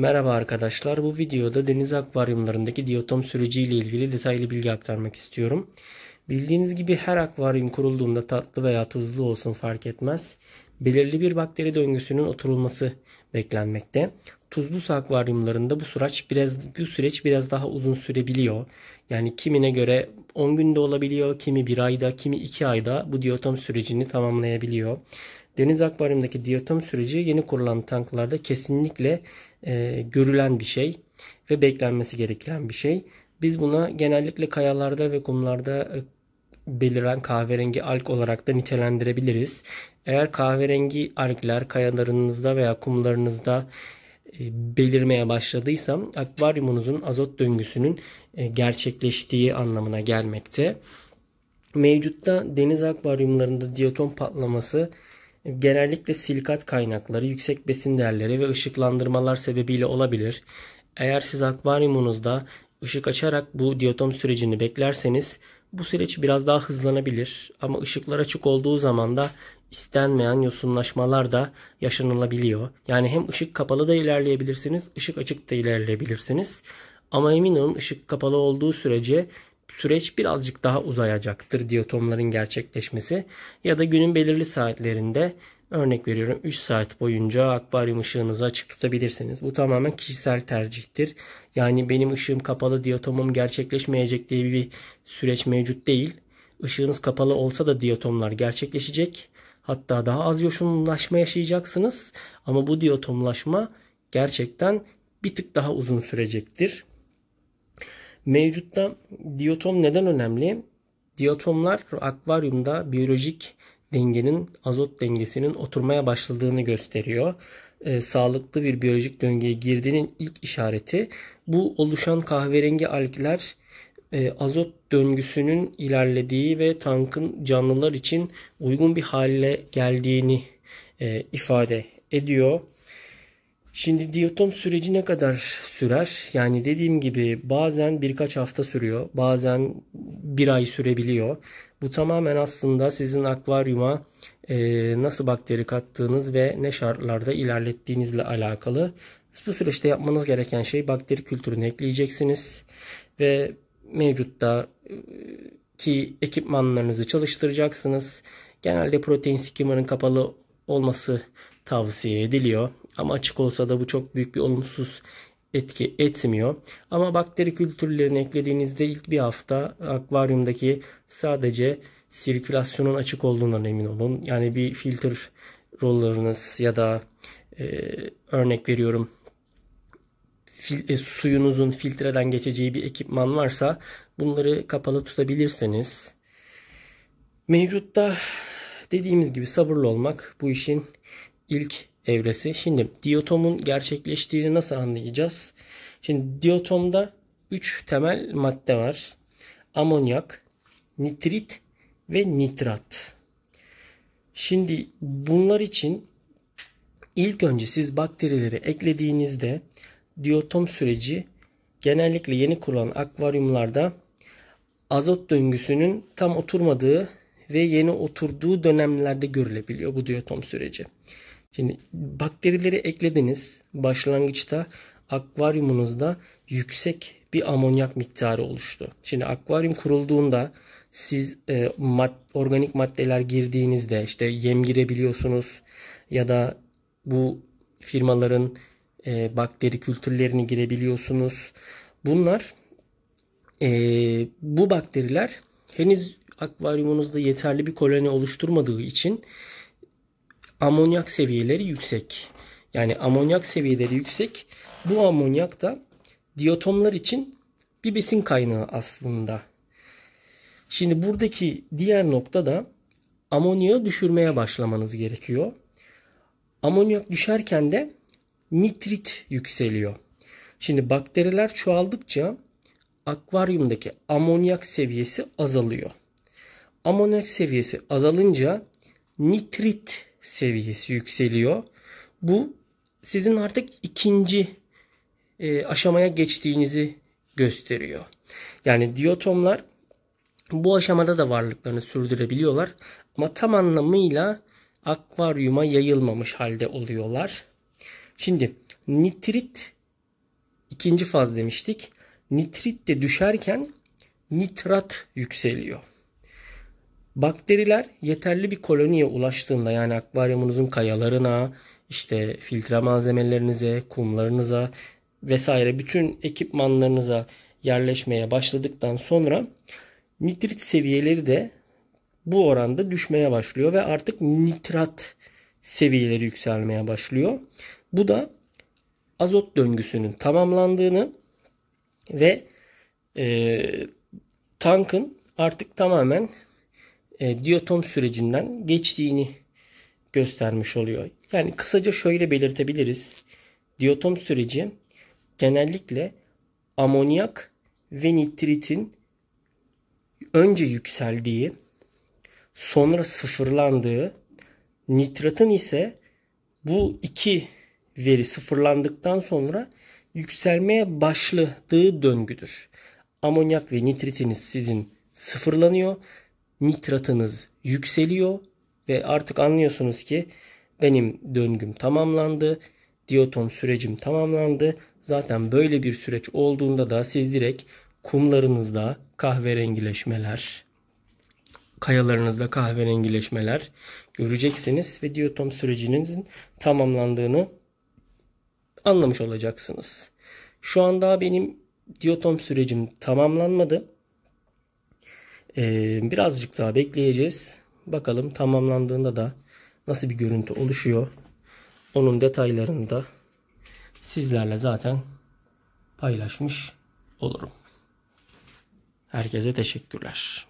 Merhaba arkadaşlar. Bu videoda deniz akvaryumlarındaki diatom süreci ile ilgili detaylı bilgi aktarmak istiyorum. Bildiğiniz gibi her akvaryum kurulduğunda tatlı veya tuzlu olsun fark etmez. Belirli bir bakteri döngüsünün oturulması beklenmekte. Tuzlu su akvaryumlarında bu süreç biraz bu süreç biraz daha uzun sürebiliyor. Yani kimine göre 10 günde olabiliyor, kimi 1 ayda, kimi 2 ayda bu diatom sürecini tamamlayabiliyor deniz akvaryumdaki diatom süreci yeni kurulan tanklarda kesinlikle e, görülen bir şey ve beklenmesi gereken bir şey. Biz buna genellikle kayalarda ve kumlarda e, beliren kahverengi alg olarak da nitelendirebiliriz. Eğer kahverengi algler kayalarınızda veya kumlarınızda e, belirmeye başladıysa akvaryumunuzun azot döngüsünün e, gerçekleştiği anlamına gelmekte. Mevcutta deniz akvaryumlarında diatom patlaması genellikle silikat kaynakları, yüksek besin değerleri ve ışıklandırmalar sebebiyle olabilir. Eğer siz akvaryumunuzda ışık açarak bu diatom sürecini beklerseniz bu süreç biraz daha hızlanabilir ama ışıklar açık olduğu zaman da istenmeyen yosunlaşmalar da yaşanılabiliyor. Yani hem ışık kapalı da ilerleyebilirsiniz, ışık açık da ilerleyebilirsiniz. Ama emin olun ışık kapalı olduğu sürece süreç birazcık daha uzayacaktır diyotomların gerçekleşmesi ya da günün belirli saatlerinde örnek veriyorum 3 saat boyunca akvaryum ışığınızı açık tutabilirsiniz. Bu tamamen kişisel tercihtir. Yani benim ışığım kapalı diyotomum gerçekleşmeyecek diye bir süreç mevcut değil. Işığınız kapalı olsa da diyotomlar gerçekleşecek. Hatta daha az yoşunlaşma yaşayacaksınız ama bu diyotomlaşma gerçekten bir tık daha uzun sürecektir. Mevcutta diyotom neden önemli? Diyotomlar akvaryumda biyolojik dengenin azot dengesinin oturmaya başladığını gösteriyor. E, sağlıklı bir biyolojik döngüye girdiğinin ilk işareti bu oluşan kahverengi algler e, azot döngüsünün ilerlediği ve tankın canlılar için uygun bir hale geldiğini e, ifade ediyor. Şimdi diyatom süreci ne kadar sürer? Yani dediğim gibi bazen birkaç hafta sürüyor, bazen bir ay sürebiliyor. Bu tamamen aslında sizin akvaryuma e, nasıl bakteri kattığınız ve ne şartlarda ilerlettiğinizle alakalı. Bu süreçte yapmanız gereken şey bakteri kültürünü ekleyeceksiniz ve mevcutta e, ki ekipmanlarınızı çalıştıracaksınız. Genelde protein skimmer'ın kapalı olması tavsiye ediliyor. Ama açık olsa da bu çok büyük bir olumsuz etki etmiyor. Ama bakteri kültürlerini eklediğinizde ilk bir hafta akvaryumdaki sadece sirkülasyonun açık olduğundan emin olun. Yani bir filtre rollarınız ya da e, örnek veriyorum fil, e, suyunuzun filtreden geçeceği bir ekipman varsa bunları kapalı tutabilirseniz. Mevcutta dediğimiz gibi sabırlı olmak bu işin ilk evresi. Şimdi diyotomun gerçekleştiğini nasıl anlayacağız? Şimdi diyotomda 3 temel madde var. Amonyak, nitrit ve nitrat. Şimdi bunlar için ilk önce siz bakterileri eklediğinizde diyotom süreci genellikle yeni kurulan akvaryumlarda azot döngüsünün tam oturmadığı ve yeni oturduğu dönemlerde görülebiliyor bu diyotom süreci. Şimdi bakterileri eklediniz. Başlangıçta akvaryumunuzda yüksek bir amonyak miktarı oluştu. Şimdi akvaryum kurulduğunda siz e, mad, organik maddeler girdiğinizde işte yem girebiliyorsunuz ya da bu firmaların e, bakteri kültürlerini girebiliyorsunuz. Bunlar e, bu bakteriler henüz akvaryumunuzda yeterli bir koloni oluşturmadığı için amonyak seviyeleri yüksek. Yani amonyak seviyeleri yüksek. Bu amonyak da diatomlar için bir besin kaynağı aslında. Şimdi buradaki diğer nokta da amonyağı düşürmeye başlamanız gerekiyor. Amonyak düşerken de nitrit yükseliyor. Şimdi bakteriler çoğaldıkça akvaryumdaki amonyak seviyesi azalıyor. Amonyak seviyesi azalınca nitrit seviyesi yükseliyor. Bu sizin artık ikinci e, aşamaya geçtiğinizi gösteriyor. Yani diyotomlar bu aşamada da varlıklarını sürdürebiliyorlar ama tam anlamıyla akvaryuma yayılmamış halde oluyorlar. Şimdi nitrit ikinci faz demiştik. Nitrit de düşerken nitrat yükseliyor. Bakteriler yeterli bir koloniye ulaştığında yani akvaryumunuzun kayalarına, işte filtre malzemelerinize, kumlarınıza vesaire bütün ekipmanlarınıza yerleşmeye başladıktan sonra nitrit seviyeleri de bu oranda düşmeye başlıyor ve artık nitrat seviyeleri yükselmeye başlıyor. Bu da azot döngüsünün tamamlandığını ve e, tankın artık tamamen e, diyotom sürecinden geçtiğini göstermiş oluyor. Yani kısaca şöyle belirtebiliriz. Diyotom süreci genellikle amonyak ve nitritin önce yükseldiği, sonra sıfırlandığı, nitratın ise bu iki veri sıfırlandıktan sonra yükselmeye başladığı döngüdür. Amonyak ve nitritiniz sizin sıfırlanıyor nitratınız yükseliyor ve artık anlıyorsunuz ki benim döngüm tamamlandı. Diyotom sürecim tamamlandı. Zaten böyle bir süreç olduğunda da siz direkt kumlarınızda kahverengileşmeler, kayalarınızda kahverengileşmeler göreceksiniz ve diyotom sürecinizin tamamlandığını anlamış olacaksınız. Şu an daha benim diyotom sürecim tamamlanmadı. Ee, birazcık daha bekleyeceğiz. Bakalım tamamlandığında da nasıl bir görüntü oluşuyor. Onun detaylarını da sizlerle zaten paylaşmış olurum. Herkese teşekkürler.